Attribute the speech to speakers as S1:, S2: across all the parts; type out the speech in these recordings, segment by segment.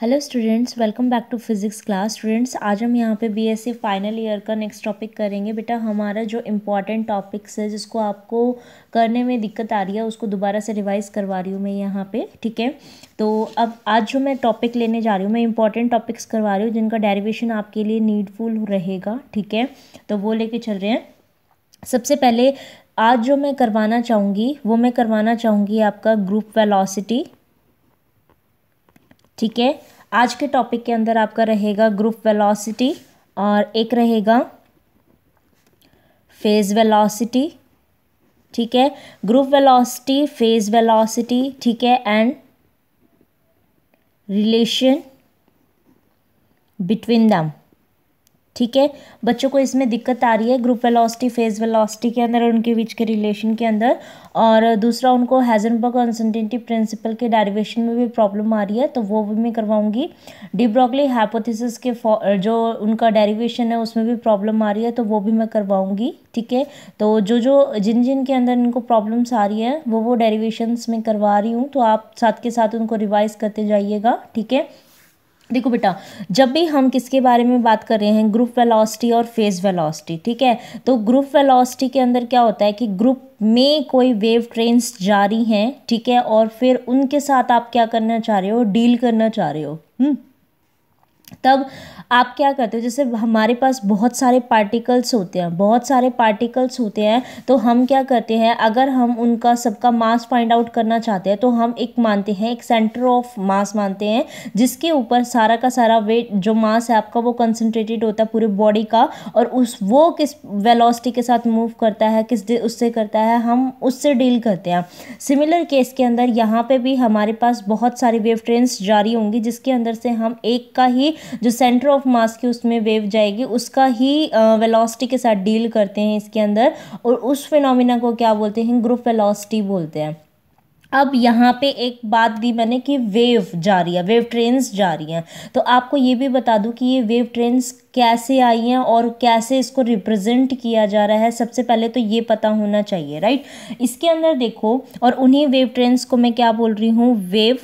S1: Hello students welcome back to physics class students आज हम यहाँ पे बीएससी फाइनल ईयर का नेक्स्ट टॉपिक करेंगे बेटा हमारा जो इम्पॉर्टेंट टॉपिक्स है जिसको आपको करने में दिक्कत आ रही है उसको दोबारा से रिवाइज़ करवा रही हूँ मैं यहाँ पे ठीक है तो अब आज जो मैं टॉपिक लेने जा रही हूँ मैं इंपॉर्टेंट टॉपिक्स करवा रही हूँ जिनका डेरिवेशन आपके लिए नीडफुल रहेगा ठीक है तो वो लेके चल रहे हैं सबसे पहले आज जो मैं करवाना चाहूँगी वो मैं करवाना चाहूँगी आपका ग्रुप वेलासिटी ठीक है आज के टॉपिक के अंदर आपका रहेगा ग्रुप वेलोसिटी और एक रहेगा फेज वेलोसिटी ठीक है ग्रुप वेलोसिटी फेज वेलोसिटी ठीक है एंड रिलेशन बिटवीन दम ठीक है बच्चों को इसमें दिक्कत आ रही है ग्रुप वेलोसिटी फेज वेलोसिटी के अंदर उनके बीच के रिलेशन के अंदर और दूसरा उनको हैजनबर्ग अनसर्टेनिटी प्रिंसिपल के डेरिवेशन में भी प्रॉब्लम आ रही है तो वो भी मैं करवाऊंगी डिब्रॉगली हाइपोथेसिस के जो उनका डेरिवेशन है उसमें भी प्रॉब्लम आ रही है तो वो भी मैं करवाऊंगी ठीक है तो जो जो जिन जिन के अंदर इनको प्रॉब्लम्स आ रही है वो वो डेरीवेशन में करवा रही हूँ तो आप साथ के साथ उनको रिवाइज़ करते जाइएगा ठीक है देखो बेटा जब भी हम किसके बारे में बात कर रहे हैं ग्रुप वेलोसिटी और फेज वेलोसिटी ठीक है तो ग्रुप वेलोसिटी के अंदर क्या होता है कि ग्रुप में कोई वेव ट्रेन्स जारी हैं ठीक है और फिर उनके साथ आप क्या करना चाह रहे हो डील करना चाह रहे हो हुँ? हम्म? तब आप क्या करते हो जैसे हमारे पास बहुत सारे पार्टिकल्स होते हैं बहुत सारे पार्टिकल्स होते हैं तो हम क्या करते हैं अगर हम उनका सबका मास फाइंड आउट करना चाहते हैं तो हम एक मानते हैं एक सेंटर ऑफ मास मानते हैं जिसके ऊपर सारा का सारा वेट जो मास है आपका वो कंसनट्रेटेड होता है पूरे बॉडी का और उस वो किस वेलोसिटी के साथ मूव करता है किस उससे करता है हम उससे डील करते हैं सिमिलर केस के अंदर यहाँ पर भी हमारे पास बहुत सारी वेव ट्रेंस जारी होंगी जिसके अंदर से हम एक का ही जो सेंटर ऑफ मास की उसमें वेव जाएगी उसका ही वेलोसिटी के साथ डील करते हैं इसके अंदर और उस फिनोमिना को क्या बोलते हैं ग्रुप वेलोसिटी बोलते हैं अब यहाँ पे एक बात दी मैंने कि वेव जा रही है वेव ट्रेन्स जा रही हैं तो आपको ये भी बता दूँ कि ये वेव ट्रेन्स कैसे आई हैं और कैसे इसको रिप्रेजेंट किया जा रहा है सबसे पहले तो ये पता होना चाहिए राइट इसके अंदर देखो और उन्हीं वेव ट्रेन्स को मैं क्या बोल रही हूँ वेव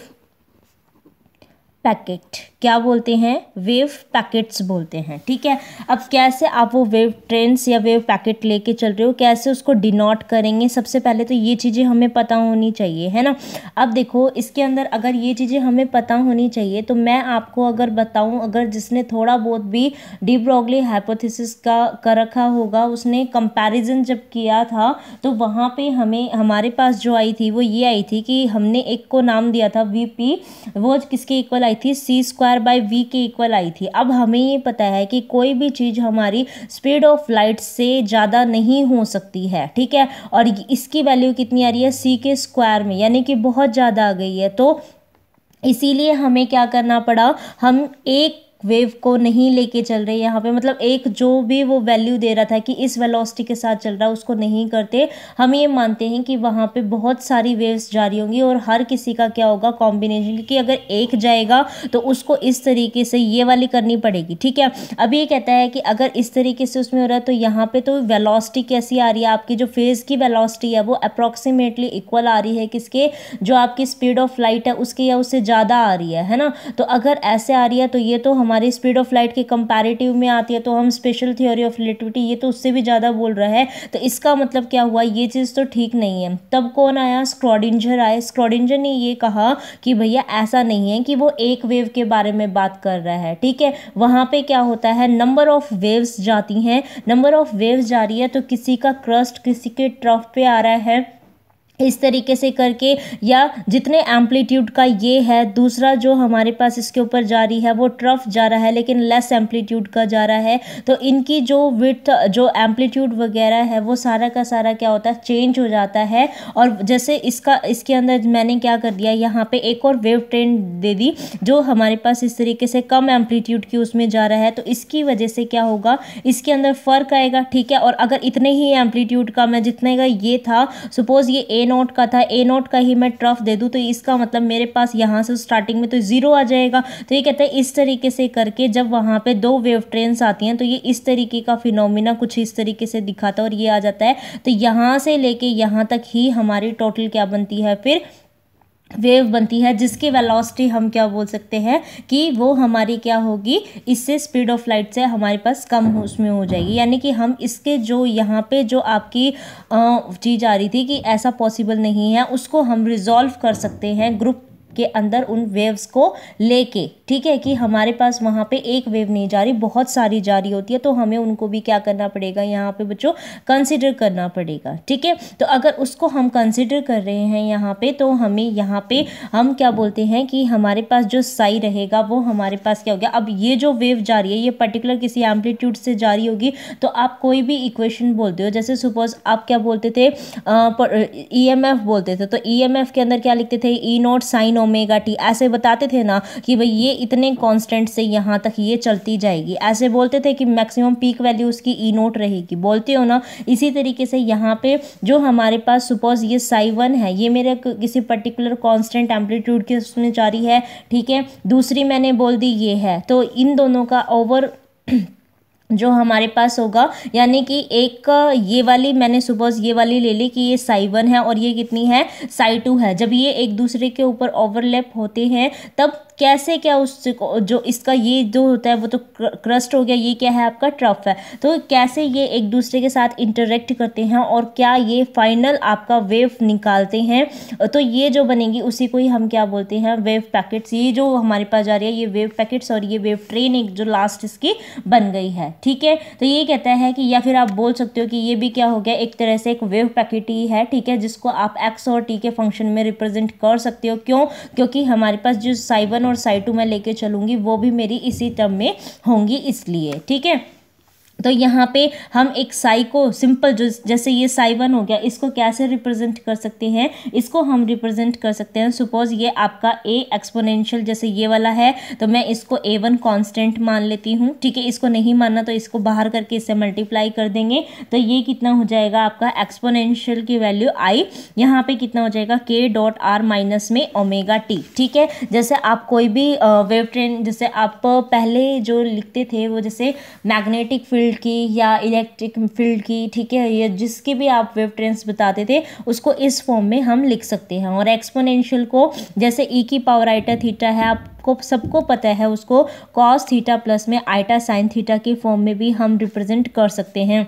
S1: पैकेट क्या बोलते हैं वेव पैकेट्स बोलते हैं ठीक है अब कैसे आप वो वेव ट्रेंड्स या वेव पैकेट लेके चल रहे हो कैसे उसको डिनोट करेंगे सबसे पहले तो ये चीज़ें हमें पता होनी चाहिए है ना अब देखो इसके अंदर अगर ये चीज़ें हमें पता होनी चाहिए तो मैं आपको अगर बताऊँ अगर जिसने थोड़ा बहुत भी डिब्रॉगली हाइपोथिस का कर रखा होगा उसने कंपेरिजन जब किया था तो वहाँ पर हमें हमारे पास जो आई थी वो ये आई थी कि हमने एक को नाम दिया था वी पी वो किसके इक्वल आई थी C square R by V के इक्वल आई थी अब हमें ये पता है कि कोई भी चीज़ हमारी स्पीड ऑफ लाइट से ज़्यादा नहीं हो सकती है ठीक है और इसकी वैल्यू कितनी आ रही है सी के स्क्वायर में यानी कि बहुत ज़्यादा आ गई है तो इसीलिए हमें क्या करना पड़ा हम एक वेव को नहीं लेके चल रहे यहाँ पे मतलब एक जो भी वो वैल्यू दे रहा था कि इस वेलोसिटी के साथ चल रहा है उसको नहीं करते हम ये मानते हैं कि वहाँ पे बहुत सारी वेव्स जारी होंगी और हर किसी का क्या होगा कॉम्बिनेशन क्योंकि अगर एक जाएगा तो उसको इस तरीके से ये वाली करनी पड़ेगी ठीक है अब ये कहता है कि अगर इस तरीके से उसमें हो रहा है तो यहाँ पर तो वेलासिटी कैसी आ रही है आपकी जो फेज़ की वेलासिटी है वो अप्रॉक्सीमेटली इक्वल आ रही है किसके जो आपकी स्पीड ऑफ लाइट है उसके या उससे ज़्यादा आ रही है है ना तो अगर ऐसे आ रही है तो ये तो हम हमारी स्पीड ऑफ लाइट के कंपैरेटिव में आती है तो हम स्पेशल थ्योरी ऑफ रिलेटिविटी ये तो उससे भी ज़्यादा बोल रहा है तो इसका मतलब क्या हुआ ये चीज़ तो ठीक नहीं है तब कौन आया स्क्रॉडिंजर आए स्क्रॉडिंजर ने ये कहा कि भैया ऐसा नहीं है कि वो एक वेव के बारे में बात कर रहा है ठीक है वहाँ पर क्या होता है नंबर ऑफ वेव्स जाती हैं नंबर ऑफ वेव्स जा रही है तो किसी का क्रस्ट किसी के ट्रफ पे आ रहा है इस तरीके से करके या जितने एम्पलीट्यूड का ये है दूसरा जो हमारे पास इसके ऊपर जा रही है वो ट्रफ जा रहा है लेकिन लेस एम्पलीट्यूड का जा रहा है तो इनकी जो विथ जो एम्पलीट्यूड वगैरह है वो सारा का सारा क्या होता है चेंज हो जाता है और जैसे इसका इसके अंदर मैंने क्या कर दिया यहाँ पे एक और वेव ट्रेंड दे दी जो हमारे पास इस तरीके से कम एम्पलीट्यूड की उसमें जा रहा है तो इसकी वजह से क्या होगा इसके अंदर फ़र्क आएगा ठीक है और अगर इतने ही एम्पलीट्यूड का मैं जितने का ये था सपोज़ ये ए नोट का था ए नोट का ही मैं ट्रफ दे दूँ तो इसका मतलब मेरे पास यहाँ से स्टार्टिंग में तो ज़ीरो आ जाएगा तो ये कहता है इस तरीके से करके जब वहाँ पर दो वेव ट्रेन आती हैं तो ये इस तरीके का फिनोमिना कुछ इस तरीके से दिखाता है और ये आ जाता है तो यहाँ से लेके यहाँ तक ही हमारी टोटल क्या बनती है फिर वेव बनती है जिसकी वेलोसिटी हम क्या बोल सकते हैं कि वो हमारी क्या होगी इससे स्पीड ऑफ लाइट से हमारे पास कम उसमें हो जाएगी यानी कि हम इसके जो यहाँ पे जो आपकी चीज़ आ रही थी कि ऐसा पॉसिबल नहीं है उसको हम रिजॉल्व कर सकते हैं ग्रुप के अंदर उन वेव्स को लेके ठीक है कि हमारे पास वहाँ पे एक वेव नहीं जा रही बहुत सारी जारी होती है तो हमें उनको भी क्या करना पड़ेगा यहाँ पे बच्चों कंसिडर करना पड़ेगा ठीक है तो अगर उसको हम कंसिडर कर रहे हैं यहाँ पे तो हमें यहाँ पे हम क्या बोलते हैं कि हमारे पास जो साई रहेगा वो हमारे पास क्या हो गया अब ये जो वेव जा रही है ये पर्टिकुलर किसी एम्पलीट्यूड से जारी होगी तो आप कोई भी इक्वेशन बोलते हो जैसे सपोज आप क्या बोलते थे ई e बोलते थे तो ई e के अंदर क्या लिखते थे E naught sine omega T ऐसे बताते थे ना कि भाई ये इतने कांस्टेंट से यहाँ तक ये चलती जाएगी ऐसे बोलते थे कि मैक्सिमम पीक वैल्यू उसकी ई नोट रहेगी बोलते हो ना इसी तरीके से यहाँ पे जो हमारे पास सपोज ये साई वन है ये मेरे किसी पर्टिकुलर कॉन्स्टेंट एम्पलीट्यूड के उसमें जारी है ठीक है दूसरी मैंने बोल दी ये है तो इन दोनों का ओवर जो हमारे पास होगा यानी कि एक ये वाली मैंने सपोज ये वाली ले ली कि ये साई वन है और ये कितनी है साई टू है जब ये एक दूसरे के ऊपर ओवरलैप होते हैं तब कैसे क्या उसको जो इसका ये जो होता है वो तो क्रस्ट हो गया ये क्या है आपका ट्रफ है तो कैसे ये एक दूसरे के साथ इंटरेक्ट करते हैं और क्या ये फाइनल आपका वेव निकालते हैं तो ये जो बनेगी उसी को ही हम क्या बोलते हैं वेव पैकेट्स ये जो हमारे पास जा रही है ये वेव पैकेट्स और ये वेव ट्रेन एक जो लास्ट इसकी बन गई है ठीक है तो ये कहता है कि या फिर आप बोल सकते हो कि ये भी क्या हो गया एक तरह से एक वेव पैकेट ही है ठीक है जिसको आप एक्स और टी के फंक्शन में रिप्रेजेंट कर सकते हो क्यों क्योंकि हमारे पास जो साइबर और साइड टू मैं लेके चलूँगी वो भी मेरी इसी टर्म में होंगी इसलिए ठीक है तो यहाँ पे हम एक साई को सिंपल जो जैसे ये साई वन हो गया इसको कैसे रिप्रेजेंट कर सकते हैं इसको हम रिप्रेजेंट कर सकते हैं सपोज ये आपका ए एक्सपोनेंशियल जैसे ये वाला है तो मैं इसको ए वन कॉन्स्टेंट मान लेती हूँ ठीक है इसको नहीं मानना तो इसको बाहर करके इससे मल्टीप्लाई कर देंगे तो ये कितना हो जाएगा आपका एक्सपोनेंशियल की वैल्यू आई यहाँ पर कितना हो जाएगा के डॉट आर माइनस में ओमेगा टी ठीक है जैसे आप कोई भी वेव ट्रेन जैसे आप पहले जो लिखते थे वो जैसे मैग्नेटिक फील्ड फील्ड की या इलेक्ट्रिक फील्ड की ठीक है ये जिसकी भी आप वेव ट्रेंस बताते थे उसको इस फॉर्म में हम लिख सकते हैं और एक्सपोनेंशियल को जैसे ई e की पावर आइटा थीटा है आपको सबको पता है उसको कॉस थीटा प्लस में आइटा साइन थीटा के फॉर्म में भी हम रिप्रेजेंट कर सकते हैं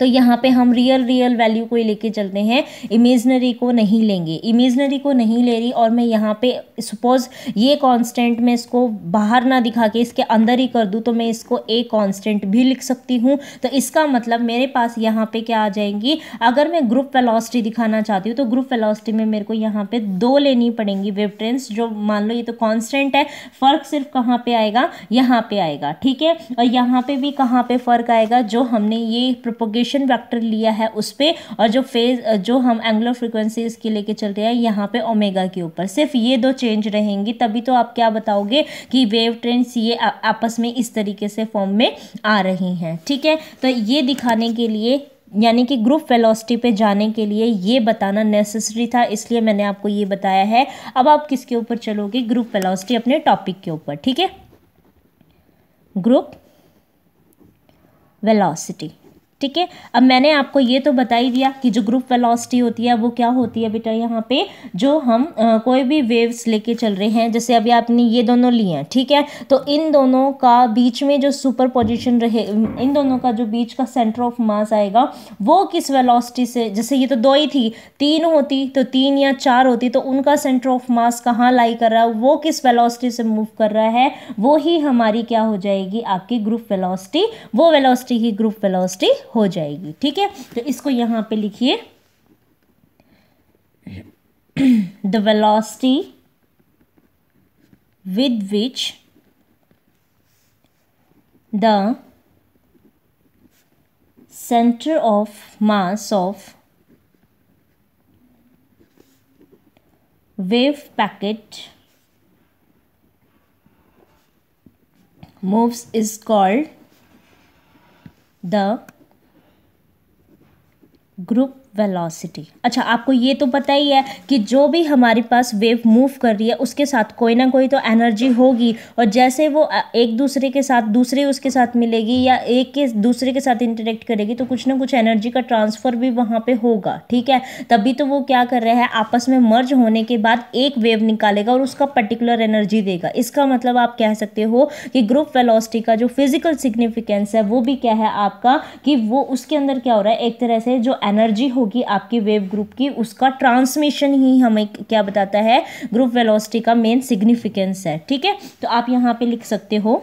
S1: तो यहाँ पे हम रियल रियल वैल्यू को ही लेके चलते हैं इमेजनरी को नहीं लेंगे इमेजनरी को नहीं ले रही और मैं यहाँ पे सपोज़ ये कांस्टेंट मैं इसको बाहर ना दिखा के इसके अंदर ही कर दूँ तो मैं इसको ए कांस्टेंट भी लिख सकती हूँ तो इसका मतलब मेरे पास यहाँ पे क्या आ जाएंगी अगर मैं ग्रुप वेलोसिटी दिखाना चाहती हूँ तो ग्रुप वेलोसिटी में मेरे को यहाँ पर दो लेनी पड़ेंगी वेबट्रेंस जो मान लो ये तो कॉन्स्टेंट है फ़र्क सिर्फ कहाँ पर आएगा यहाँ पर आएगा ठीक है और यहाँ पर भी कहाँ पर फ़र्क आएगा जो हमने ये प्रोपोगेशन रोटेशन वेक्टर लिया है उस पर और जो फेज जो हम एंगुलर फ्रिक्वेंसी इसकी लेके चल रहे हैं यहाँ पे ओमेगा के ऊपर सिर्फ ये दो चेंज रहेंगी तभी तो आप क्या बताओगे कि वेव ट्रेंड्स ये आपस में इस तरीके से फॉर्म में आ रही हैं ठीक है तो ये दिखाने के लिए यानी कि ग्रुप वेलोसिटी पे जाने के लिए ये बताना नेसेसरी था इसलिए मैंने आपको ये बताया है अब आप किसके ऊपर चलोगे ग्रुप वेलोसिटी अपने टॉपिक के ऊपर ठीक है ग्रुप वेलोसिटी ठीक है अब मैंने आपको ये तो बता ही दिया कि जो ग्रुप वेलोसिटी होती है वो क्या होती है बेटा यहाँ पे जो हम आ, कोई भी वेव्स लेके चल रहे हैं जैसे अभी आपने ये दोनों लिए हैं ठीक है तो इन दोनों का बीच में जो सुपर पोजिशन रहे इन दोनों का जो बीच का सेंटर ऑफ मास आएगा वो किस वेलोसिटी से जैसे ये तो दो ही थी तीन होती तो तीन या चार होती तो उनका सेंटर ऑफ मास कहाँ लाई कर रहा है वो किस वेलोसिटी से मूव कर रहा है वो ही हमारी क्या हो जाएगी आपकी ग्रुप वेलोसिटी वो वेलोसिटी ही ग्रुप वेलोसिटी हो जाएगी ठीक है तो इसको यहाँ पे लिखिए the velocity with which the centre of mass of wave packet moves is called the group velocity अच्छा आपको ये तो पता ही है कि जो भी हमारे पास वेव मूव कर रही है उसके साथ कोई ना कोई तो एनर्जी होगी और जैसे वो एक दूसरे के साथ दूसरे उसके साथ मिलेगी या एक के दूसरे के साथ इंटरेक्ट करेगी तो कुछ ना कुछ एनर्जी का ट्रांसफ़र भी वहाँ पे होगा ठीक है तभी तो वो क्या कर रहा है आपस में मर्ज होने के बाद एक वेव निकालेगा और उसका पर्टिकुलर एनर्जी देगा इसका मतलब आप कह सकते हो कि ग्रुप वेलोसिटी का जो फिजिकल सिग्निफिकेंस है वो भी क्या है आपका कि वो उसके अंदर क्या हो रहा है एक तरह से जो एनर्जी हो होगी आपके वेव ग्रुप की उसका ट्रांसमिशन ही हमें क्या बताता है ग्रुप वेलोसिटी का मेन सिग्निफिकेंस है ठीक है तो आप यहां पे लिख सकते हो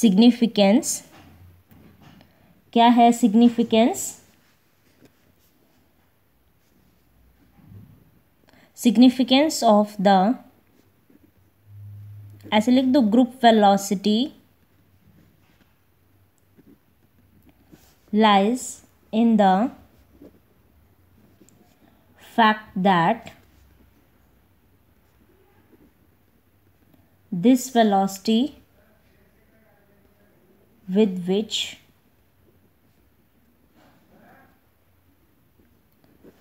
S1: सिग्निफिकेंस क्या है सिग्निफिकेंस सिग्निफिकेंस ऑफ द ऐसे लिख दो group velocity lies in the fact that this velocity with which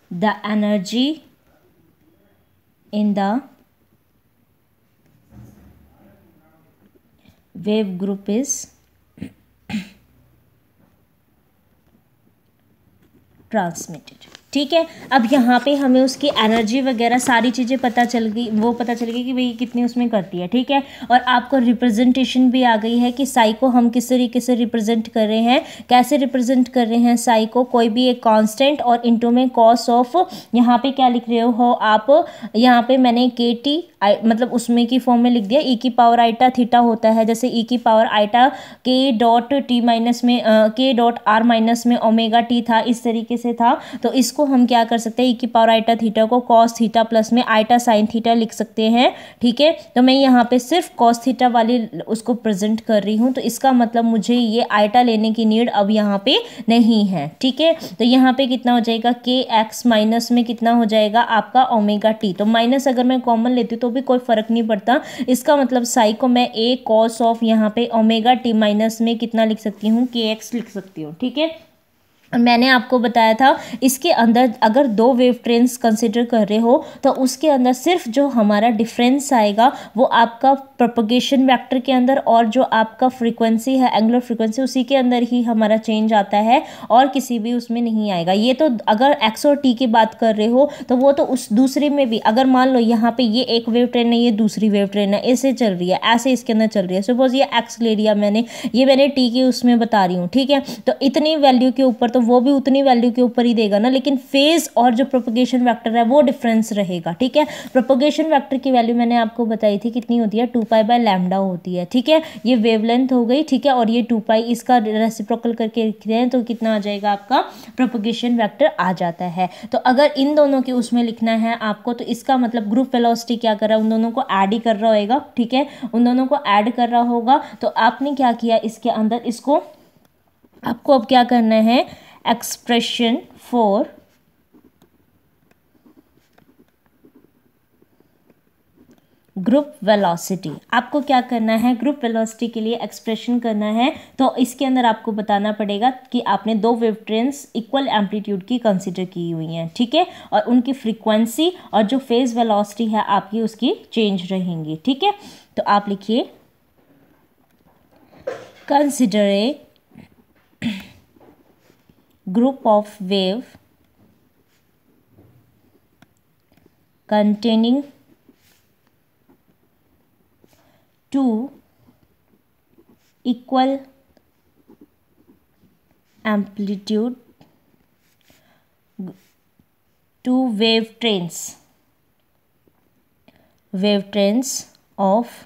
S1: the energy in the wave group is transmitted ठीक है अब यहाँ पे हमें उसकी एनर्जी वगैरह सारी चीज़ें पता चल गई वो पता चल गई कि भाई कितनी उसमें करती है ठीक है और आपको रिप्रेजेंटेशन भी आ गई है कि साई को हम किस तरीके से रिप्रेजेंट कर रहे हैं कैसे रिप्रेजेंट कर रहे हैं साई को कोई भी एक कांस्टेंट और इंटू में कॉस ऑफ यहाँ पे क्या लिख रहे हो आप यहाँ पे मैंने के टी आई मतलब उसमें की फॉर्म में लिख दिया ई e की पावर आइटा थीटा होता है जैसे ई e की power iota K dot T minus में के डॉट आर माइनस में ओमेगा टी था इस तरीके से था तो इसको हम क्या कर सकते हैं ई e की पावर आइटा थीटा को कॉस थीटा प्लस में आइटा साइन थीटा लिख सकते हैं ठीक है तो मैं यहाँ पे सिर्फ कॉस थीटा वाली उसको प्रेजेंट कर रही हूँ तो इसका मतलब मुझे ये आइटा लेने की नीड अब यहाँ पे नहीं है ठीक है तो यहाँ पे कितना हो जाएगा के एक्स माइनस में कितना हो जाएगा आपका ओमेगा टी तो माइनस अगर मैं कॉमन लेती हूँ तो तो भी कोई फ़र्क नहीं पड़ता इसका मतलब साई को मैं ए कॉस ऑफ यहाँ पे ओमेगा टी माइनस में कितना लिख सकती हूँ के एक्स लिख सकती हूँ ठीक है मैंने आपको बताया था इसके अंदर अगर दो वेव ट्रेंस कंसिडर कर रहे हो तो उसके अंदर सिर्फ जो हमारा डिफरेंस आएगा वो आपका प्रोपोगेशन वेक्टर के अंदर और जो आपका फ्रीक्वेंसी है एंगुलर फ्रीक्वेंसी उसी के अंदर ही हमारा चेंज आता है और किसी भी उसमें नहीं आएगा ये तो अगर एक्स और टी की बात कर रहे हो तो वो तो उस दूसरे में भी अगर मान लो यहाँ पर ये एक वेव ट्रेन है ये दूसरी वेव ट्रेन है ऐसे चल रही है ऐसे इसके अंदर चल रही है सपोज ये एक्स ले लिया मैंने ये मैंने टी की उसमें बता रही हूँ ठीक है तो इतनी वैल्यू के ऊपर तो तो वो भी उतनी वैल्यू के ऊपर ही देगा ना लेकिन फेज और जो प्रोपोगेशन वैक्टर है वो डिफरेंस रहेगा ठीक है प्रोपोगेशन वैक्टर की वैल्यू मैंने आपको बताई थी कितनी होती है टू पाई बाय लैमडा होती है ठीक है ये वेव हो गई ठीक है और ये टू पाई इसका रेसिप्रोकल करके लिखते हैं तो कितना आ जाएगा आपका प्रोपोगेशन वैक्टर आ जाता है तो अगर इन दोनों के उसमें लिखना है आपको तो इसका मतलब ग्रुप वेलोसिटी क्या कर रहा है उन दोनों को ऐड ही कर रहा होगा ठीक है उन दोनों को ऐड कर रहा होगा तो आपने क्या किया इसके अंदर इसको आपको अब क्या करना है expression for ग्रुप वेलोसिटी आपको क्या करना है ग्रुप वेलोसिटी के लिए एक्सप्रेशन करना है तो इसके अंदर आपको बताना पड़ेगा कि आपने दो वेव ट्रेन्स इक्वल एम्पलीट्यूड की कंसिडर की हुई हैं ठीक है और उनकी फ्रीक्वेंसी और जो फेज वेलोसिटी है आपकी उसकी चेंज रहेंगी ठीक है तो आप लिखिए consider a group of wave containing two equal amplitude two wave trains wave trains of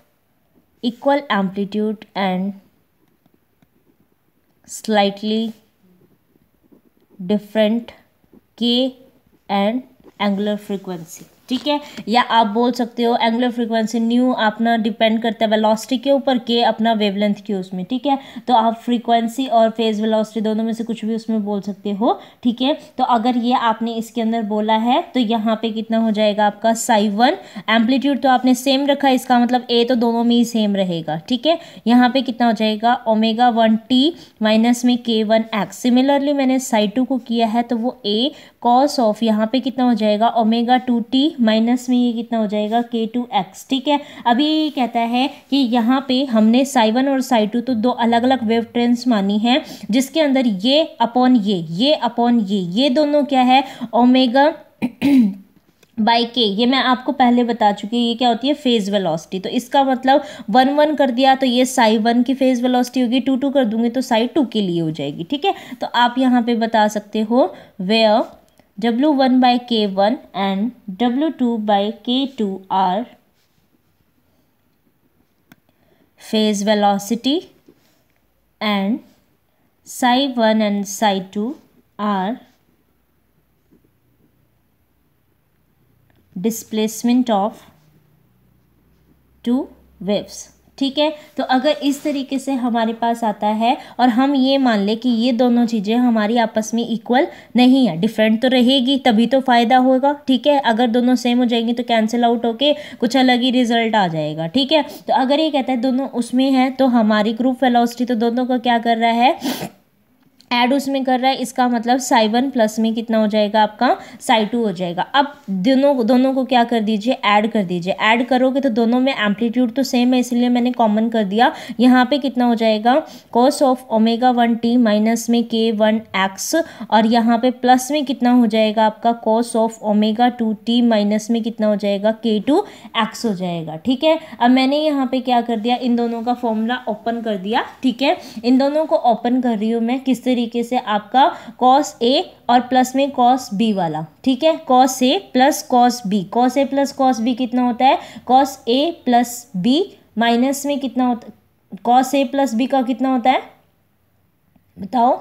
S1: equal amplitude and slightly different k and angular frequency. ठीक है या आप बोल सकते हो एंगुलर फ्रीक्वेंसी न्यू अपना डिपेंड करता है वेलोसिटी के ऊपर के अपना वेवलेंथ के उसमें ठीक है तो आप फ्रीक्वेंसी और फेज वेलोसिटी दोनों में से कुछ भी उसमें बोल सकते हो ठीक है तो अगर ये आपने इसके अंदर बोला है तो यहाँ पे कितना हो जाएगा आपका साई वन एम्पलीट्यूड तो आपने सेम रखा इसका मतलब ए तो दोनों में ही सेम रहेगा ठीक है यहाँ पे कितना हो जाएगा ओमेगा वन टी माइनस में के वन एक्स सिमिलरली मैंने साई टू को किया है तो वो ए कॉस ऑफ यहाँ पे कितना हो जाएगा ओमेगा टू टी माइनस में ये कितना हो जाएगा के टू एक्स ठीक है अभी ये कहता है कि यहाँ पे हमने साई वन और साई टू तो दो अलग अलग वेव ट्रेंस मानी हैं जिसके अंदर ये अपॉन ये ये अपॉन ये ये दोनों क्या है ओमेगा बाई के ये मैं आपको पहले बता चुकी हूँ ये क्या होती है फेज़ वेलोसिटी तो इसका मतलब वन वन कर दिया तो ये साई वन की फेज़ वेलोसिटी होगी टू टू कर दूंगी तो साई टू के लिए हो जाएगी ठीक है तो आप यहाँ पे बता सकते हो वे W1 by K1 and W2 by K2 are phase velocity and psi 1 and psi 2 are displacement of two waves. ठीक है तो अगर इस तरीके से हमारे पास आता है और हम ये मान लें कि ये दोनों चीज़ें हमारी आपस में इक्वल नहीं है डिफरेंट तो रहेगी तभी तो फ़ायदा होगा ठीक है अगर दोनों सेम हो जाएंगी तो कैंसिल आउट होके कुछ अलग ही रिजल्ट आ जाएगा ठीक है तो अगर ये कहता है दोनों उसमें है तो हमारी ग्रुप फेलोसिटी तो दोनों का क्या कर रहा है ऐड उसमें कर रहा है इसका मतलब साई वन प्लस में कितना हो जाएगा आपका साई टू हो जाएगा अब दोनों दोनों को क्या कर दीजिए ऐड कर दीजिए ऐड करोगे तो दोनों में एम्पलीट्यूड तो सेम है इसलिए मैंने कॉमन कर दिया यहाँ पे कितना हो जाएगा cos of omega one T minus में के वन एक्स और यहाँ पे प्लस में कितना हो जाएगा आपका cos of omega two T minus में कितना हो जाएगा के टू एक्स हो जाएगा ठीक है अब मैंने यहाँ पे क्या कर दिया इन दोनों का फॉर्मूला ओपन कर दिया ठीक है इन दोनों को ओपन कर रही हूँ मैं किस तरीके तरीके से आपका कॉस ए और प्लस में कॉस बी वाला ठीक है cos A plus cos B cos A plus cos B कितना होता है cos A plus B minus में कितना होता कॉस ए प्लस बी का कितना होता है बताओ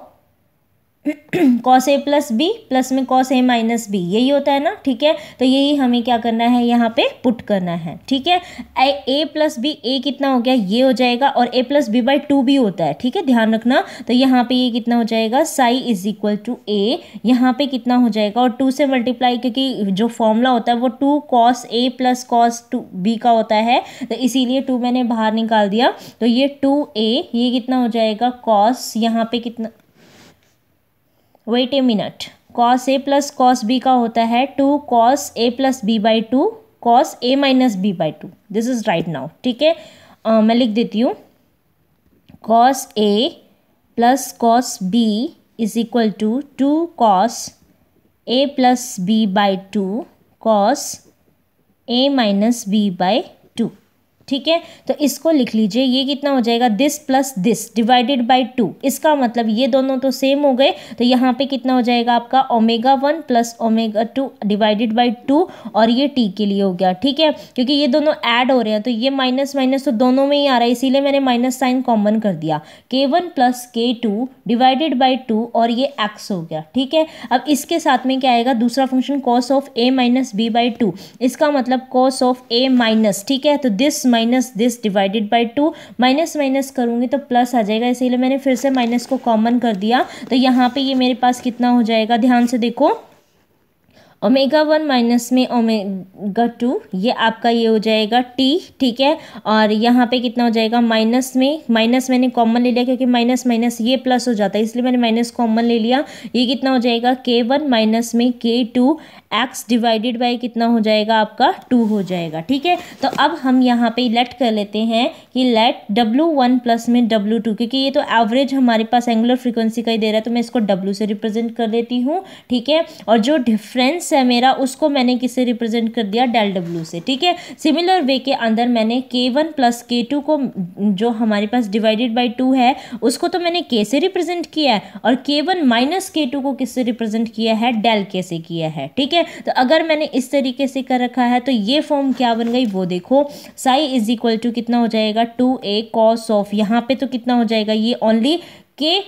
S1: cos A plus B plus में कॉस ए माइनस बी यही होता है ना ठीक है तो यही हमें क्या करना है यहाँ पे पुट करना है ठीक है ए प्लस बी ए कितना हो गया ये हो जाएगा और A plus B by two भी होता है ठीक है ध्यान रखना तो यहाँ पे ये यह कितना हो जाएगा psi is equal to A यहाँ पे कितना हो जाएगा और टू से मल्टीप्लाई क्योंकि जो फॉर्मूला होता है वो two cos A plus cos two B का होता है तो इसीलिए टू मैंने बाहर निकाल दिया तो ये टू ए ये कितना हो जाएगा कॉस यहाँ पे कितना wait a minute cos A plus cos B का होता है two cos A plus B by two cos A minus B by two this is right now ठीक है uh, मैं लिख देती हूँ cos A plus cos B is equal to two cos A plus B by two cos A minus B by ठीक है तो इसको लिख लीजिए ये कितना हो जाएगा this plus this divided by two इसका मतलब ये दोनों तो सेम हो गए तो यहाँ पे कितना हो जाएगा आपका omega one plus omega two divided by two और ये टी के लिए हो गया ठीक है क्योंकि ये दोनों ऐड हो रहे हैं तो ये माइनस माइनस तो दोनों में ही आ रहा है इसीलिए मैंने माइनस साइन कॉमन कर दिया K one plus K two divided by two और ये एक्स हो गया ठीक है अब इसके साथ में क्या आएगा दूसरा function cos of A minus B by two इसका मतलब कॉस ऑफ ए माइनस ठीक है तो this minus minus this divided by two minus minus करूँगी तो प्लस आ जाएगा इसीलिए मैंने फिर से माइनस को कॉमन कर दिया तो यहाँ पे ये मेरे पास कितना हो जाएगा ध्यान से देखो ओमेगा वन माइनस में ओमेगा टू ये आपका ये हो जाएगा टी ठीक है और यहाँ पे कितना हो जाएगा माइनस में माइनस मैंने कॉमन ले लिया क्योंकि माइनस माइनस ये प्लस हो जाता है इसलिए मैंने माइनस कॉमन ले लिया ये कितना हो जाएगा के वन माइनस में के टू एक्स डिवाइडेड बाई कितना हो जाएगा आपका टू हो जाएगा ठीक है तो अब हम यहाँ पे लेट कर लेते हैं कि लेट डब्ल्यू वन प्लस में डब्लू टू क्योंकि ये तो एवरेज हमारे पास एंगुलर फ्रिक्वेंसी का ही दे रहा है तो मैं इसको डब्लू से रिप्रेजेंट कर देती हूँ ठीक है और जो डिफरेंस एक्स है मेरा उसको मैंने किसे रिप्रेजेंट कर दिया डेल डब्ल्यू से ठीक है सिमिलर वे के अंदर मैंने के वन प्लस के टू को जो हमारे पास डिवाइडेड बाई टू है उसको तो मैंने के से रिप्रेजेंट किया है और के वन माइनस के टू को किससे रिप्रेजेंट किया है डेल के से किया है ठीक है तो अगर मैंने इस तरीके से कर रखा है तो ये फॉर्म क्या बन गई वो देखो साई इज इक्वल टू कितना हो जाएगा टू ए कॉस ऑफ यहाँ पे तो कितना हो जाएगा ये ओनली के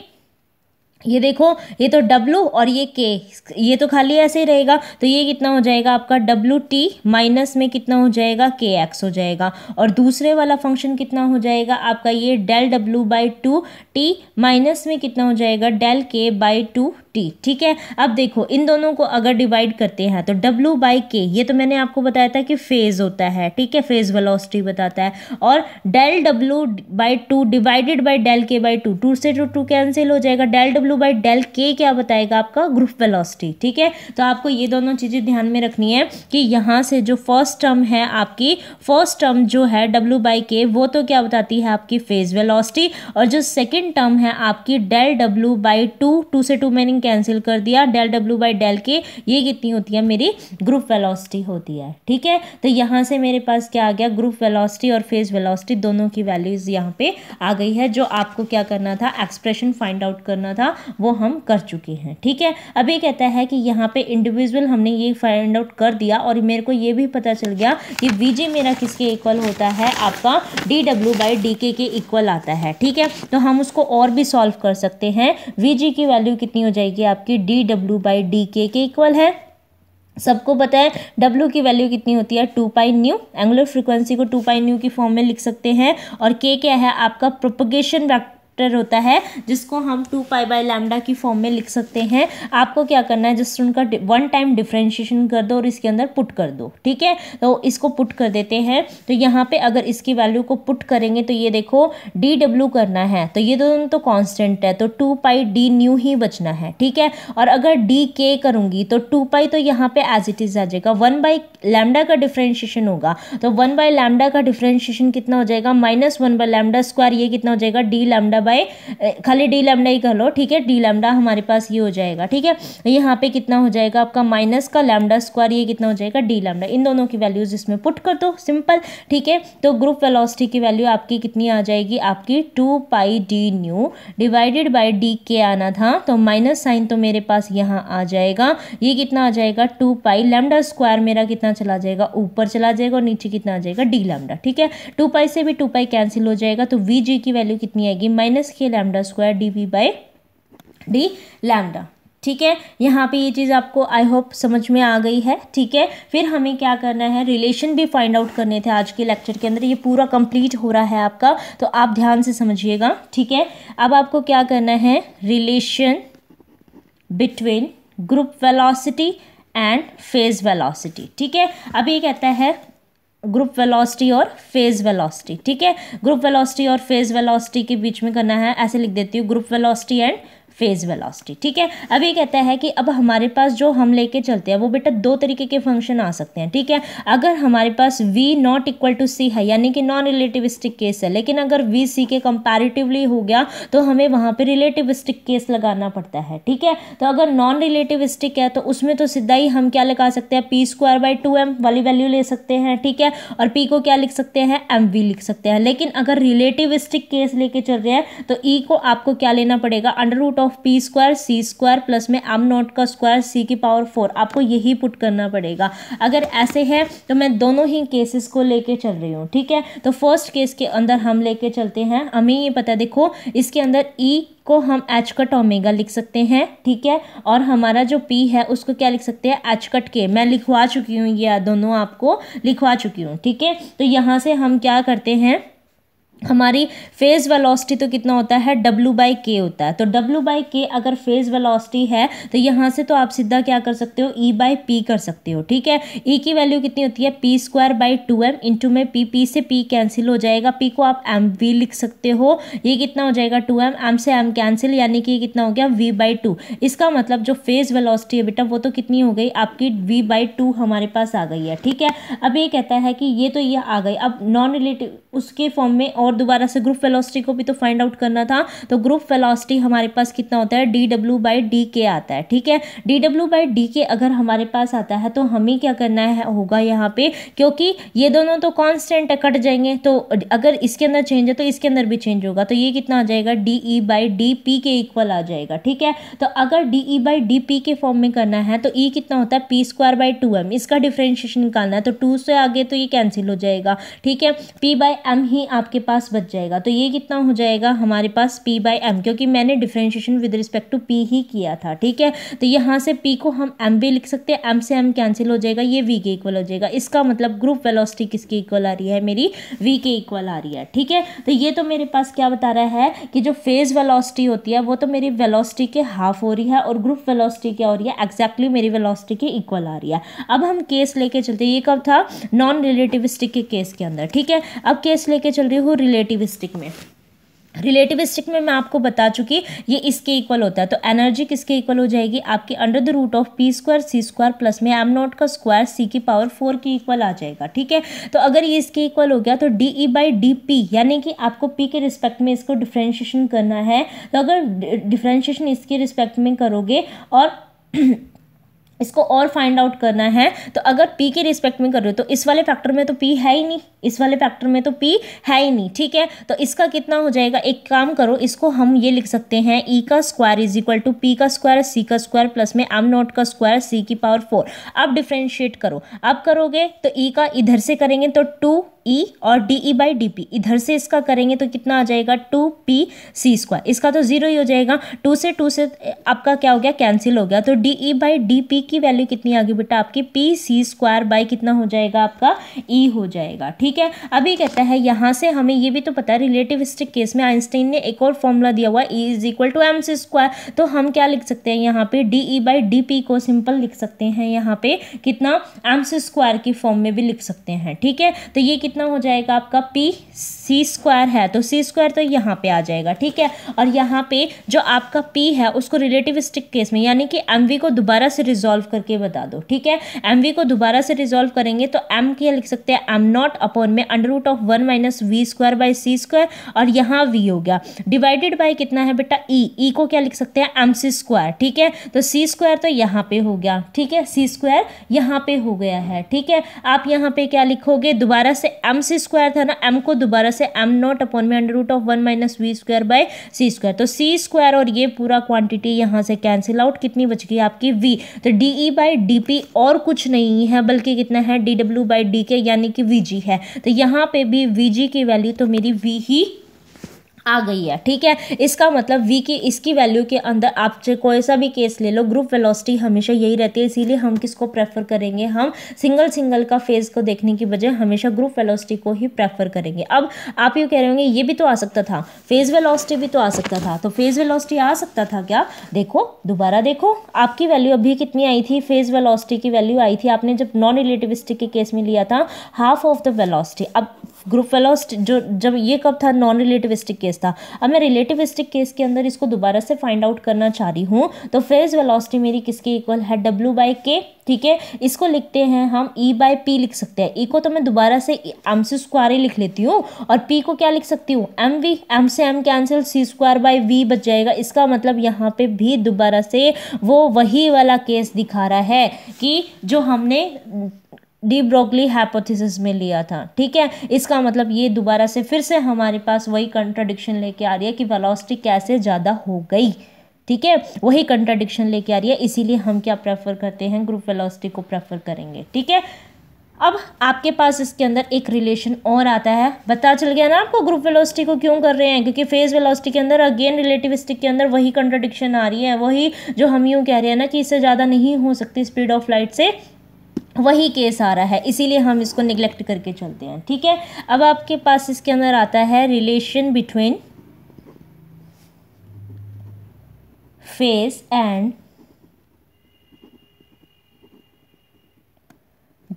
S1: ये देखो ये तो W और ये K ये तो खाली ऐसे ही रहेगा तो ये कितना हो जाएगा आपका डब्ल्यू टी माइनस में कितना हो जाएगा के एक्स हो जाएगा और दूसरे वाला फंक्शन कितना हो जाएगा आपका ये del W by two T minus में कितना हो जाएगा del K by two T ठीक है अब देखो इन दोनों को अगर डिवाइड करते हैं तो W बाई के ये तो मैंने आपको बताया था कि फेज़ होता है ठीक है फेज़ वेलोसिटी बताता है और del W by two divided by del K by two two से टू टू कैंसिल हो जाएगा del W W by del K क्या बताएगा आपका ग्रुप वेलोसिटी ठीक है तो आपको ये दोनों चीज़ें ध्यान में रखनी है कि यहाँ से जो फर्स्ट टर्म है आपकी फर्स्ट टर्म जो है डब्ल्यू बाई के वो तो क्या बताती है आपकी फेज वेलोसिटी और जो सेकेंड टर्म है आपकी del W by two two से टू मैंने कैंसिल कर दिया डेल डब्ल्यू बाई डेल के ये कितनी होती है मेरी ग्रुप वेलोसिटी होती है ठीक है तो यहाँ से मेरे पास क्या आ गया ग्रुप वेलोसिटी और फेज वेलोसिटी दोनों की वैल्यूज़ यहाँ पे आ गई है जो आपको क्या करना था एक्सप्रेशन फाइंड आउट करना था वो हम कर चुके हैं ठीक है अब ये कहता है कि यहाँ पे इंडिविजुअल हमने ये फाइंड आउट कर दिया और मेरे को ये भी पता चल गया कि वीजे मेरा किसके इक्वल होता है आपका डी डब्ल्यू बाई डी के के इक्वल आता है ठीक है तो हम उसको और भी सॉल्व कर सकते हैं वी की वैल्यू कितनी हो जाएगी आपकी डी डब्ल्यू बाई डी के के इक्वल है सबको पता है W की वैल्यू कितनी होती है two pi nu angular frequency को टू पाई न्यू की फॉर्म में लिख सकते हैं और K क्या है आपका प्रोपोगेशन वेक्टर होता है जिसको हम टू पाई बाई लैमडा की फॉर्म में लिख सकते हैं आपको क्या करना है जस्ट उनका वन टाइम डिफ्रेंशिएशन कर दो और इसके अंदर पुट कर दो ठीक है तो इसको पुट कर देते हैं तो यहाँ पे अगर इसकी वैल्यू को पुट करेंगे तो ये देखो डी डब्ल्यू करना है तो ये दोनों तो कॉन्स्टेंट है तो टू पाई डी न्यू ही बचना है ठीक है और अगर डी के करूँगी तो टू पाई तो यहाँ पे एज इट इज़ आ जाएगा वन बाई लैमडा का डिफ्रेंशिएशन होगा तो वन बाई लैमडा का डिफ्रेंशिएशन कितना हो जाएगा minus one by lambda square ये कितना हो जाएगा डी लैमडा बाय खाली डी लेमडा ही कर लो ठीक है डी लेमडा हमारे पास ये हो जाएगा ठीक है यहाँ पे कितना हो जाएगा आपका माइनस का लेमडा स्क्वायर ये कितना हो जाएगा डी लेमडा इन दोनों की वैल्यूज इसमें पुट कर दो सिंपल ठीक है तो ग्रुप वेलोसिटी की वैल्यू आपकी कितनी आ जाएगी आपकी two pi D nu divided by D K आना था तो माइनस साइन तो मेरे पास यहाँ आ जाएगा ये कितना आ जाएगा टू पाई लेमडा स्क्वायर मेरा कितना चला जाएगा ऊपर चला जाएगा और नीचे कितना आ जाएगा डी लेमडा ठीक है टू पाई से भी टू पाई कैंसिल हो जाएगा तो वी जी की वैल्यू कितनी आएगी minus minus K lambda square D V by D lambda ठीक है यहाँ पे ये चीज़ आपको आई होप समझ में आ गई है ठीक है फिर हमें क्या करना है रिलेशन भी फाइंड आउट करने थे आज के लेक्चर के अंदर ये पूरा कंप्लीट हो रहा है आपका तो आप ध्यान से समझिएगा ठीक है अब आपको क्या करना है relation between group velocity and phase velocity ठीक है अब ये कहता है ग्रुप वेलोसिटी और फेज वेलोसिटी ठीक है ग्रुप वेलोसिटी और फेज वेलोसिटी के बीच में करना है ऐसे लिख देती हूँ group velocity and phase velocity ठीक है अब ये कहता है कि अब हमारे पास जो हम लेके चलते हैं वो बेटा दो तरीके के फंक्शन आ सकते हैं ठीक है अगर हमारे पास v not equal to c है यानी कि नॉन रिलेटिविस्टिक केस है लेकिन अगर v c के कंपैरेटिवली हो गया तो हमें वहाँ पे रिलेटिविस्टिक केस लगाना पड़ता है ठीक है तो अगर नॉन रिलेटिविस्टिक है तो उसमें तो सीधा ही हम क्या लगा सकते हैं P square by two M वाली वैल्यू ले सकते हैं ठीक है और पी को क्या लिख सकते हैं एम वी लिख सकते हैं लेकिन अगर रिलेटिविस्टिक केस लेके चल रहे हैं तो ई e को आपको क्या लेना पड़ेगा under root of of P square C square plus में एम नॉट का स्क्वायर सी की पावर फोर आपको यही पुट करना पड़ेगा अगर ऐसे है तो मैं दोनों ही केसेस को लेके चल रही हूँ ठीक है तो फर्स्ट केस के अंदर हम लेके चलते हैं हमें ये पता है देखो इसके अंदर ई e को हम एच कट ओमेगा लिख सकते हैं ठीक है और हमारा जो पी है उसको क्या लिख सकते हैं एच कट के मैं लिखवा चुकी हूँ ये दोनों आपको लिखवा चुकी हूँ ठीक है तो यहाँ से हम क्या करते हैं हमारी फेज़ वेलोसिटी तो कितना होता है डब्लू बाई के होता है तो डब्लू बाई के अगर फेज़ वेलोसिटी है तो यहाँ से तो आप सीधा क्या कर सकते हो ई बाई पी कर सकते हो ठीक है ई e की वैल्यू कितनी होती है P square by two M into में पी पी से पी कैंसिल हो जाएगा पी को आप एम वी लिख सकते हो ये कितना हो जाएगा टू एम एम से एम कैंसिल यानी कि ये कितना हो गया वी बाई टू इसका मतलब जो फेज़ वेलोसिटी है बेटा वो तो कितनी हो गई आपकी वी बाई टू हमारे पास आ गई है ठीक है अब ये कहता है कि ये तो ये आ गई अब नॉन रिलेटिव उसके फॉर्म में और और दोबारा से ग्रुप फेलोसिटी को भी तो फाइंड आउट करना था तो ग्रुप फेलोसिटी हमारे पास कितना होता है डी डब्ल्यू बाई डी के आता है ठीक है डी डब्ल्यू बाई डी के अगर हमारे पास आता है तो हमें क्या करना है होगा यहाँ पे क्योंकि ये दोनों तो कॉन्स्टेंट कट जाएंगे तो अगर इसके अंदर चेंज है तो इसके अंदर भी चेंज होगा तो ये कितना आ जाएगा D E by D P के इक्वल आ जाएगा ठीक है तो अगर D E by D P के फॉर्म में करना है तो ई e कितना होता है P square by two M इसका डिफ्रेंशिएशन निकालना है तो टू से आगे तो ये कैंसिल हो जाएगा ठीक है पी बाई एम ही आपके पास पास बच जाएगा तो ये कितना हो जाएगा हमारे पास पी बाई एम क्योंकि मैंने differentiation with respect to P ही किया था ठीक है तो यहाँ से पी को हम एम भी लिख सकते हैं एम से एम कैंसिल हो जाएगा ये वी के इक्वल हो जाएगा इसका मतलब ग्रुप वेलोसिटी किसके इक्वल आ रही है मेरी वी के इक्वल आ रही है ठीक है तो ये तो मेरे पास क्या बता रहा है कि जो फेज वेलोसिटी होती है वो तो मेरी वेलोसिटी के हाफ हो रही है और ग्रुप वेलोसिटी क्या हो रही है एक्जैक्टली मेरी वेलोसिटी के इक्वल आ रही है अब हम केस लेके चलते ये कब था नॉन रिलेटिविस्टिक के केस के अंदर ठीक है अब केस लेके चल रही हूँ रिलेटिविस्टिक में रिलेटिविस्टिक में मैं आपको बता चुकी ये इसके इक्वल होता है तो एनर्जी किसके इक्वल हो जाएगी आपकी under the root of P square C square plus में एम नॉट का स्क्वायर सी की पावर फोर के इक्वल आ जाएगा ठीक है तो अगर ये इसके इक्वल हो गया तो D E by D P यानी कि आपको पी के रिस्पेक्ट में इसको डिफ्रेंशिएशन करना है तो अगर डिफ्रेंशिएशन इसके रिस्पेक्ट में करोगे और इसको और फाइंड आउट करना है तो अगर पी के रिस्पेक्ट में कर रहे हो तो इस वाले फैक्टर में तो पी है ही नहीं इस वाले फैक्टर में तो पी है ही नहीं ठीक है तो इसका कितना हो जाएगा एक काम करो इसको हम ये लिख सकते हैं ई e का square is equal to P का स्क्वायर सी का स्क्वायर प्लस में एम नॉट का स्क्वायर सी की पावर फोर अब डिफ्रेंशिएट करो अब करोगे तो ई e का इधर से करेंगे तो टू ई e और D E by D P इधर से इसका करेंगे तो कितना आ जाएगा टू पी सी स्क्वायर इसका तो जीरो ही हो जाएगा टू से टू से आपका क्या हो गया कैंसिल हो गया तो D E by D P की वैल्यू कितनी आ गई बेटा आपकी पी सी स्क्वायर बाई कितना हो जाएगा आपका ई e हो जाएगा ठीक ठीक है अभी कहता है यहाँ से हमें ये भी तो पता है रिलेटिविस्टिक केस में आइंस्टीन ने एक और फॉर्मूला दिया हुआ E is equal to M C square तो हम क्या लिख सकते हैं यहाँ पे D E by D P को सिंपल लिख सकते हैं यहाँ पे कितना एम सी स्क्वायर की फॉर्म में भी लिख सकते हैं ठीक है तो ये कितना हो जाएगा आपका पी सी स्क्वायर है तो सी स्क्वायर तो यहाँ पे आ जाएगा ठीक है और यहाँ पे जो आपका पी है उसको रिलेटिविस्टिक केस में यानी कि एम वी को दोबारा से रिजोल्व करके बता दो ठीक है एम वी को दोबारा से रिजोल्व करेंगे तो एम क्या लिख सकते हैं एम नॉट अपॉन फोर में under root of one minus V square by C square और यहाँ वी हो गया डिवाइडेड बाई कितना है बेटा ई e. ई e को क्या लिख सकते हैं एम सी स्क्वायर ठीक है तो सी स्क्वायर तो यहाँ पे हो गया ठीक है सी स्क्वायर यहाँ पे हो गया है ठीक है आप यहाँ पे क्या लिखोगे दोबारा से एम सी स्क्वायर था ना एम को दोबारा से एम नॉट अपॉन में under root of one minus V square by C square तो सी स्क्वायर और ये पूरा क्वांटिटी यहाँ से कैंसिल आउट कितनी बच गई आपकी वी तो D E by D P और कुछ नहीं है बल्कि कितना है डी डब्ल्यू बाई डी के यानी कि वी जी है तो यहाँ पे भी वी की वैल्यू तो मेरी वी ही आ गई है ठीक है इसका मतलब वी की इसकी वैल्यू के अंदर आप कोई सा भी केस ले लो ग्रुप वेलोसिटी हमेशा यही रहती है इसीलिए हम किसको प्रेफर करेंगे हम सिंगल सिंगल का फेज को देखने की बजाय हमेशा ग्रुप वेलोसिटी को ही प्रेफर करेंगे अब आप यू कह रहे होंगे ये भी तो आ सकता था फेज वेलोसिटी भी तो आ सकता था तो फेज वेलोसिटी आ सकता था क्या देखो दोबारा देखो आपकी वैल्यू अभी कितनी आई थी फेज वेलोसिटी की वैल्यू आई थी आपने जब नॉन रिलेटिविस्टिक के केस में लिया था हाफ ऑफ द वेलोसिटी अब ग्रुप फेलोस्ट जो जब ये कब था नॉन रिलेटिविस्टिक केस था अब मैं रिलेटिविस्टिक केस के अंदर इसको दोबारा से फाइंड आउट करना चाह रही हूँ तो फेज वेलोसिटी मेरी किसके इक्वल है डब्ल्यू बाई के ठीक है इसको लिखते हैं हम ई बाई पी लिख सकते हैं ई e को तो मैं दोबारा से एम सी स्क्वायर ही लिख लेती हूँ और पी को क्या लिख सकती हूँ एम वी एम से M cancel C square by V बच जाएगा इसका मतलब यहाँ पे भी दोबारा से वो वही वाला केस दिखा रहा है कि जो हमने डी ब्रोकली हैपोथेसिस में लिया था ठीक है इसका मतलब ये दोबारा से फिर से हमारे पास वही कंट्राडिक्शन लेके आ रही है कि वेलोसिटी कैसे ज़्यादा हो गई ठीक है वही कंट्राडिक्शन लेके आ रही है इसीलिए हम क्या प्रेफर करते हैं ग्रुप वेलोसिटी को प्रेफर करेंगे ठीक है अब आपके पास इसके अंदर एक रिलेशन और आता है बता चल गया ना आपको ग्रुप वेलोसिटी को क्यों कर रहे हैं क्योंकि फेज वेलोसिटी के अंदर अगेन रिलेटिविस्टिक के अंदर वही कंट्राडिक्शन आ रही है वही जो हम यूँ कह रहे हैं ना कि इससे ज़्यादा नहीं हो सकती स्पीड ऑफ लाइट से वही केस आ रहा है इसीलिए हम इसको निगलेक्ट करके चलते हैं ठीक है अब आपके पास इसके अंदर आता है relation between phase and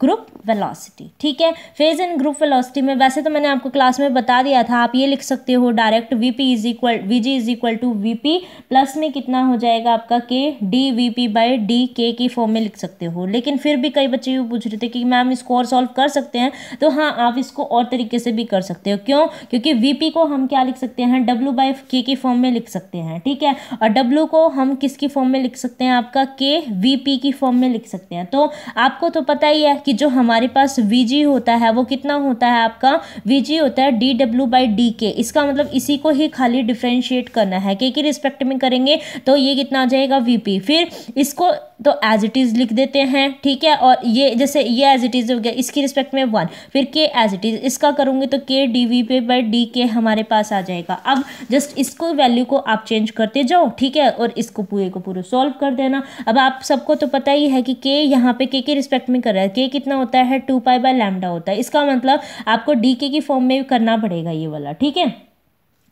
S1: group velocity ठीक है फेज इन ग्रुप वेलोसिटी में वैसे तो मैंने आपको क्लास में बता दिया था आप ये लिख सकते हो direct V P is equal V G is equal to V P plus में कितना हो जाएगा आपका K D V P by D K की फॉर्म में लिख सकते हो लेकिन फिर भी कई बच्चे ये पूछ रहे थे कि मैम इसको और सॉल्व कर सकते हैं तो हाँ आप इसको और तरीके से भी कर सकते हो क्यों क्योंकि वी पी को हम क्या लिख सकते हैं डब्ल्यू बाई के की फॉर्म में लिख सकते हैं ठीक है और डब्ल्यू को हम किसकी फॉर्म में लिख सकते हैं आपका के वी पी की फॉर्म में लिख सकते हैं तो आपको तो पता ही है कि जो हमारे पास वी होता है वो कितना होता है आपका वी होता है डी डब्ल्यू बाई डी के इसका मतलब इसी को ही खाली डिफ्रेंशिएट करना है के की रिस्पेक्ट में करेंगे तो ये कितना आ जाएगा वी फिर इसको तो एज इट इज़ लिख देते हैं ठीक है और ये जैसे ये एज इट इज़ हो गया इसकी रिस्पेक्ट में वन फिर के एज इट इज़ इसका करूँगी तो K D V P by D K हमारे पास आ जाएगा अब जस्ट इसको वैल्यू को आप चेंज करते जाओ ठीक है और इसको पूरे को पूरे सॉल्व कर देना अब आप सबको तो पता ही है कि के यहाँ पे के के रिस्पेक्ट में कर रहा है के कितना होता है टू पाई बाय लैमडा होता है इसका मतलब आपको डी के की फॉर्म में करना पड़ेगा ये वाला ठीक है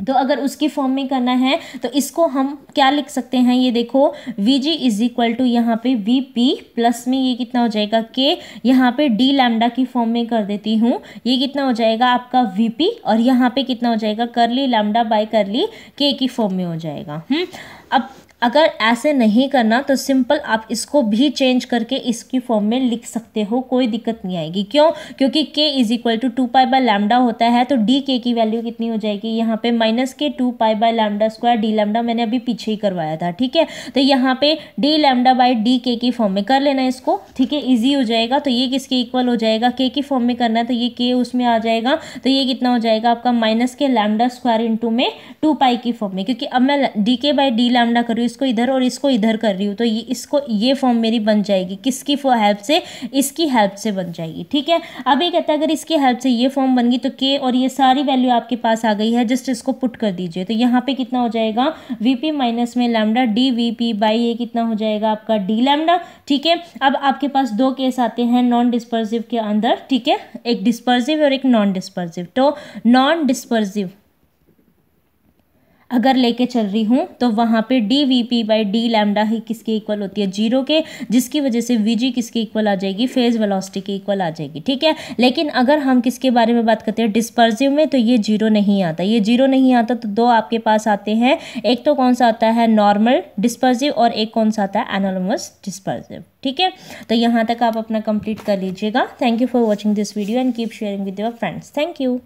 S1: तो अगर उसकी फॉर्म में करना है तो इसको हम क्या लिख सकते हैं ये देखो V G is equal to यहाँ पे वी पी प्लस में ये कितना हो जाएगा के यहाँ पे डी लैमडा की फॉर्म में कर देती हूँ ये कितना हो जाएगा आपका वी पी और यहाँ पे कितना हो जाएगा कर ली लैमडा बाय कर ली के की फॉर्म में हो जाएगा हम्म अब अगर ऐसे नहीं करना तो सिंपल आप इसको भी चेंज करके इसकी फॉर्म में लिख सकते हो कोई दिक्कत नहीं आएगी क्यों क्योंकि k is equal to two pi by lambda होता है तो डी के की वैल्यू कितनी हो जाएगी यहाँ पे minus K two pi by lambda square D lambda मैंने अभी पीछे ही करवाया था ठीक है तो यहाँ पे D lambda by D K की फॉर्म में कर लेना इसको ठीक है ईजी हो जाएगा तो ये किसके इक्वल हो जाएगा के की फॉर्म में करना है तो ये के उसमें आ जाएगा तो ये कितना हो जाएगा आपका minus K lambda square into में टू पाई की फॉर्म में क्योंकि अब मैं डी के बाई डी लैमडा करूँ इसको इधर और इसको इधर कर रही हूँ तो ये इसको ये फॉर्म मेरी बन जाएगी किसकी हेल्प से इसकी हेल्प से बन जाएगी ठीक है अब ये कहता है अगर इसकी हेल्प से ये फॉर्म बन गई तो के और ये सारी वैल्यू आपके पास आ गई है जस्ट इसको पुट कर दीजिए तो यहाँ पर कितना हो जाएगा वी पी माइनस में lambda D V P by ये कितना हो जाएगा आपका डी लैमडा ठीक है अब आपके पास दो केस आते हैं नॉन डिस्पर्सिव के अंदर ठीक है एक डिस्पर्सिव और एक नॉन डिस्पर्सिव तो नॉन डिस्पर्सिव अगर लेके चल रही हूँ तो वहाँ पे D V P by D lambda ही किसके इक्वल होती है जीरो के जिसकी वजह से वी जी किसके इक्वल आ जाएगी फेज वेलोसिटी के इक्वल आ जाएगी ठीक है लेकिन अगर हम किसके बारे में बात करते हैं डिस्पर्जिव में तो ये जीरो नहीं आता ये जीरो नहीं आता तो दो आपके पास आते हैं एक तो कौन सा आता है नॉर्मल डिस्पर्जिव और एक कौन सा आता है एनोलमस डिस्पर्जिव ठीक है तो यहाँ तक आप अपना कंप्लीट कर लीजिएगा thank you for watching this video and keep sharing with your friends thank you